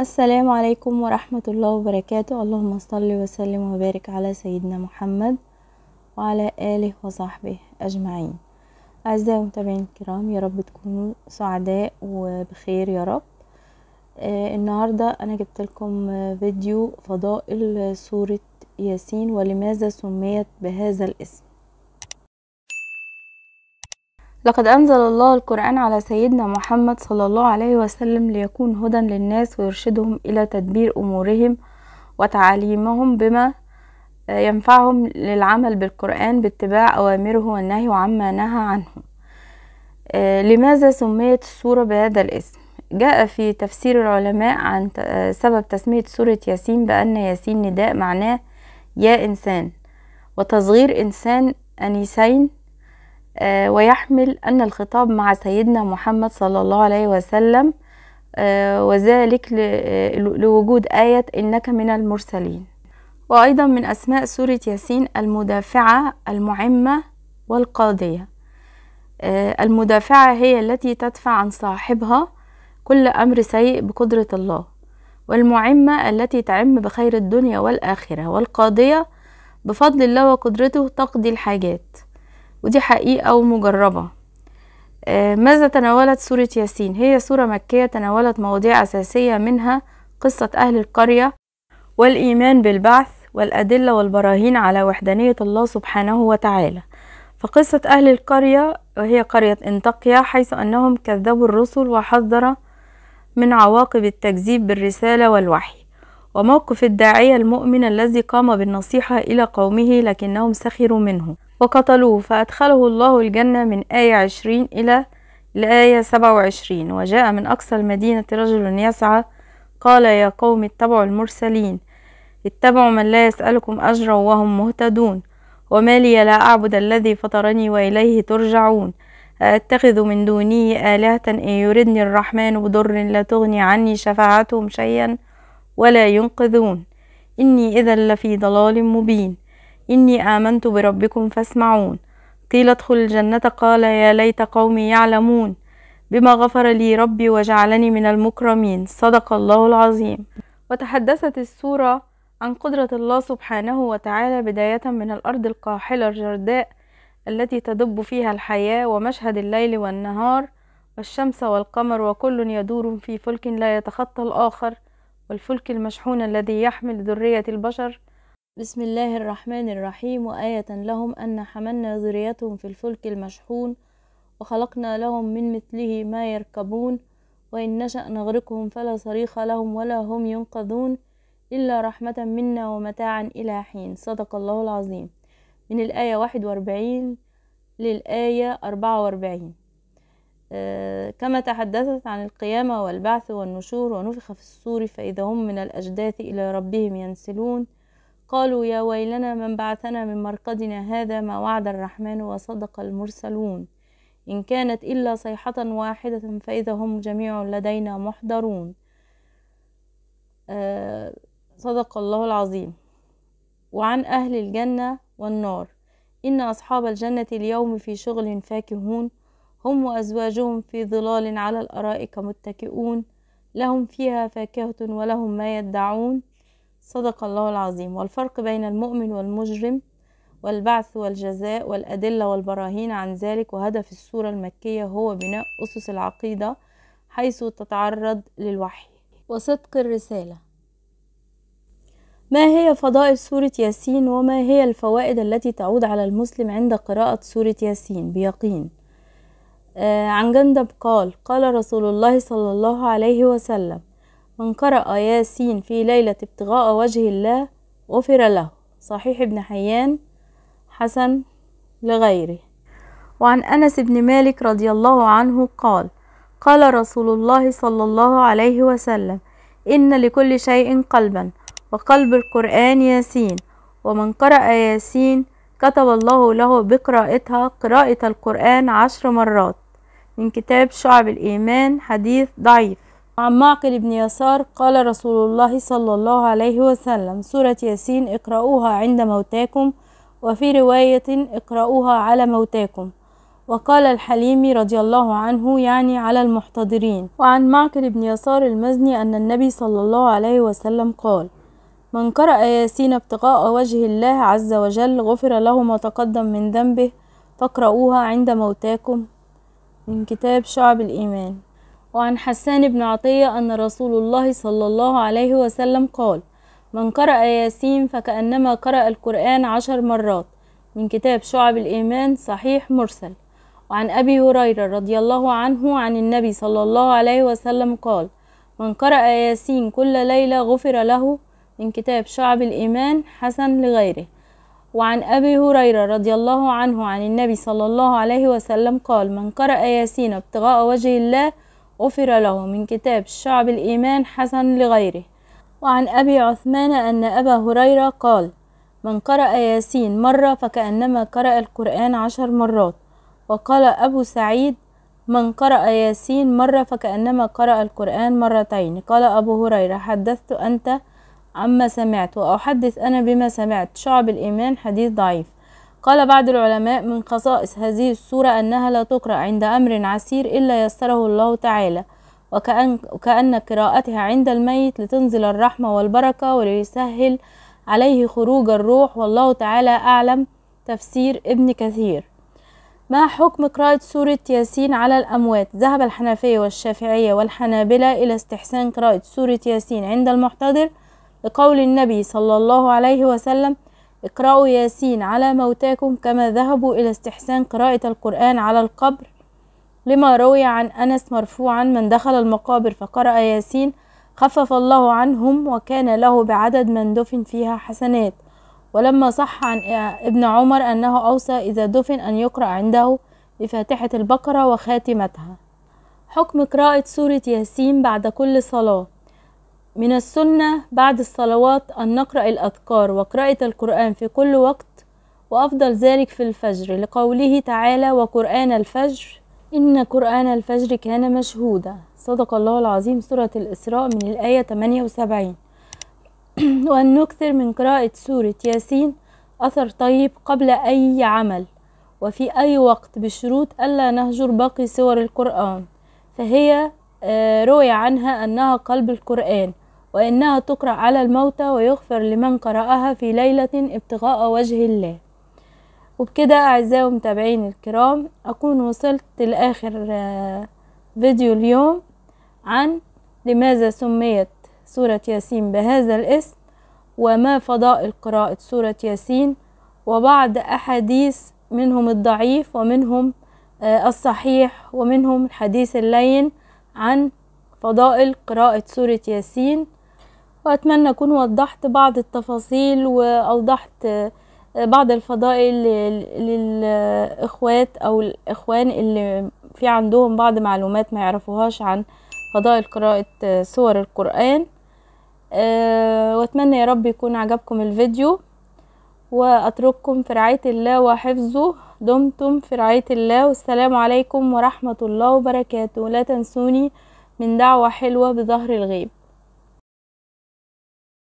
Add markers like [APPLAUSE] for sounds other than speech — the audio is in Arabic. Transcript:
السلام عليكم ورحمة الله وبركاته اللهم صل وسلم وبارك على سيدنا محمد وعلى آله وصحبه أجمعين أعزائي المتابعين الكرام يا رب تكونوا سعداء وبخير يا رب آه النهاردة أنا جبت لكم فيديو فضائل سورة ياسين ولماذا سميت بهذا الاسم لقد أنزل الله القرآن على سيدنا محمد صلى الله عليه وسلم ليكون هدى للناس ويرشدهم إلى تدبير أمورهم وتعاليمهم بما ينفعهم للعمل بالقرآن باتباع أوامره والنهي عما نهى عنه آه، لماذا سميت السورة بهذا الاسم؟ جاء في تفسير العلماء عن آه، سبب تسمية سورة ياسين بأن ياسين نداء معناه يا إنسان وتصغير إنسان أنيسين آه، ويحمل أن الخطاب مع سيدنا محمد صلى الله عليه وسلم آه، وذلك آه، لوجود آية إنك من المرسلين وأيضا من أسماء سورة ياسين المدافعة المعمة والقاضية المدافعة هي التي تدفع عن صاحبها كل أمر سيء بقدرة الله والمعمة التي تعم بخير الدنيا والآخرة والقاضية بفضل الله وقدرته تقضي الحاجات ودي حقيقة ومجربة آه، ماذا تناولت سورة ياسين؟ هي سورة مكية تناولت مواضيع أساسية منها قصة أهل القرية والإيمان بالبعث والأدلة والبراهين على وحدانية الله سبحانه وتعالى فقصة أهل القرية وهي قرية انطقية حيث أنهم كذبوا الرسل وحذر من عواقب التكذيب بالرسالة والوحي وموقف الداعية المؤمن الذي قام بالنصيحة إلى قومه لكنهم سخروا منه وقتلوه فأدخله الله الجنة من آية عشرين إلى الآية سبعة وعشرين وجاء من أقصى المدينة رجل يسعى قال يا قوم اتبعوا المرسلين اتبعوا من لا يسألكم أجرا وهم مهتدون وما لي لا أعبد الذي فطرني وإليه ترجعون أتخذ من دونه آلهة إن يردني الرحمن بضر لا تغني عني شفاعتهم شيئا ولا ينقذون إني إذا لفي ضلال مبين إني آمنت بربكم فاسمعون قيل ادخل الجنة قال يا ليت قومي يعلمون بما غفر لي ربي وجعلني من المكرمين صدق الله العظيم وتحدثت السورة عن قدرة الله سبحانه وتعالى بداية من الأرض القاحلة الجرداء التي تدب فيها الحياة ومشهد الليل والنهار والشمس والقمر وكل يدور في فلك لا يتخطى الآخر والفلك المشحون الذي يحمل ذرية البشر بسم الله الرحمن الرحيم وآية لهم أن حملنا ذريتهم في الفلك المشحون وخلقنا لهم من مثله ما يركبون وإن نشأ نغرقهم فلا صريخ لهم ولا هم ينقذون إلا رحمة منا ومتاعا إلى حين صدق الله العظيم من الآية 41 للآية 44 أه كما تحدثت عن القيامة والبعث والنشور ونفخ في الصور فإذا هم من الأجداث إلى ربهم ينسلون قالوا يا ويلنا من بعثنا من مرقدنا هذا ما وعد الرحمن وصدق المرسلون إن كانت إلا صيحة واحدة فإذا هم جميع لدينا محضرون آه، صدق الله العظيم وعن أهل الجنة والنار إن أصحاب الجنة اليوم في شغل فاكهون هم وأزواجهم في ظلال على الأرائك متكئون لهم فيها فاكهة ولهم ما يدعون صدق الله العظيم والفرق بين المؤمن والمجرم والبعث والجزاء والأدلة والبراهين عن ذلك وهدف السورة المكية هو بناء أسس العقيدة حيث تتعرض للوحي وصدق الرسالة ما هي فضائل سورة ياسين وما هي الفوائد التي تعود على المسلم عند قراءة سورة ياسين بيقين آه عن جندب قال قال رسول الله صلى الله عليه وسلم من قرأ ياسين في ليلة ابتغاء وجه الله غفر له صحيح ابن حيان حسن لغيره وعن أنس بن مالك رضي الله عنه قال قال رسول الله صلى الله عليه وسلم إن لكل شيء قلبا وقلب القرآن ياسين ومن قرأ ياسين كتب الله له بقراءتها قراءة القرآن عشر مرات من كتاب شعب الإيمان حديث ضعيف عن معقل بن يسار قال رسول الله صلى الله عليه وسلم سورة ياسين اقرأوها عند موتاكم وفي رواية اقرأوها على موتاكم وقال الحليمي رضي الله عنه يعني على المحتضرين وعن معقل بن يسار المزني أن النبي صلى الله عليه وسلم قال من قرأ ياسين ابتغاء وجه الله عز وجل غفر له ما تقدم من ذنبه فاقرؤوها عند موتاكم من كتاب شعب الإيمان وعن حسان بن عطية أن رسول الله صلى الله عليه وسلم قال من قرأ ياسين فكأنما قرأ القرآن عشر مرات من كتاب شعب الإيمان صحيح مرسل وعن أبي هريرة رضي الله عنه عن النبي صلى الله عليه وسلم قال من قرأ ياسين كل ليلة غفر له من كتاب شعب الإيمان حسن لغيره وعن أبي هريرة رضي الله عنه عن النبي صلى الله عليه وسلم قال من قرأ ياسين ابتغاء وجه الله غفر له من كتاب شعب الإيمان حسن لغيره وعن أبي عثمان أن أبا هريرة قال من قرأ ياسين مرة فكأنما قرأ القرآن عشر مرات وقال أبو سعيد من قرأ ياسين مرة فكأنما قرأ القرآن مرتين قال أبو هريرة حدثت أنت عما سمعت وأحدث أنا بما سمعت شعب الإيمان حديث ضعيف قال بعض العلماء من خصائص هذه السورة أنها لا تقرأ عند أمر عسير إلا يسره الله تعالى وكأن, وكأن قراءتها عند الميت لتنزل الرحمة والبركة وليسهل عليه خروج الروح والله تعالى أعلم تفسير ابن كثير ما حكم قراءة سورة ياسين على الأموات؟ ذهب الحنفية والشافعية والحنابلة إلى استحسان قراءة سورة ياسين عند المحتضر لقول النبي صلى الله عليه وسلم اقرأوا ياسين على موتاكم كما ذهبوا إلى استحسان قراءة القرآن على القبر لما روي عن أنس مرفوعا من دخل المقابر فقرأ ياسين خفف الله عنهم وكان له بعدد من دفن فيها حسنات ولما صح عن ابن عمر أنه أوصى إذا دفن أن يقرأ عنده بفاتحة البقرة وخاتمتها حكم قراءة سورة ياسين بعد كل صلاة من السنة بعد الصلوات أن نقرأ الأذكار وقراءة القرآن في كل وقت وأفضل ذلك في الفجر لقوله تعالى وقرآن الفجر إن قرآن الفجر كان مشهودا صدق الله العظيم سورة الإسراء من الآية 78 [CLEARS THROAT] وأن نكثر من قراءة سورة ياسين أثر طيب قبل أي عمل وفي أي وقت بشروط ألا نهجر باقي سور القرآن فهي آه، روي عنها أنها قلب القرآن وإنها تقرأ على الموتى ويغفر لمن قرأها في ليلة ابتغاء وجه الله وبكده أعزائي ومتابعين الكرام أكون وصلت لآخر آه، فيديو اليوم عن لماذا سميت سورة ياسين بهذا الاسم وما فضائل قراءة سورة ياسين وبعض أحاديث منهم الضعيف ومنهم آه، الصحيح ومنهم الحديث اللين عن فضائل قراءة سورة ياسين وأتمنى أكون وضحت بعض التفاصيل وأوضحت آه، بعض الفضائل للإخوات أو الإخوان اللي في عندهم بعض معلومات ما يعرفوهاش عن فضائل قراءة آه، سور القرآن آه، وأتمنى يا رب يكون عجبكم الفيديو وأترككم في رعاية الله وحفظه دمتم في رعاية الله والسلام عليكم ورحمة الله وبركاته لا تنسوني من دعوة حلوة بظهر الغيب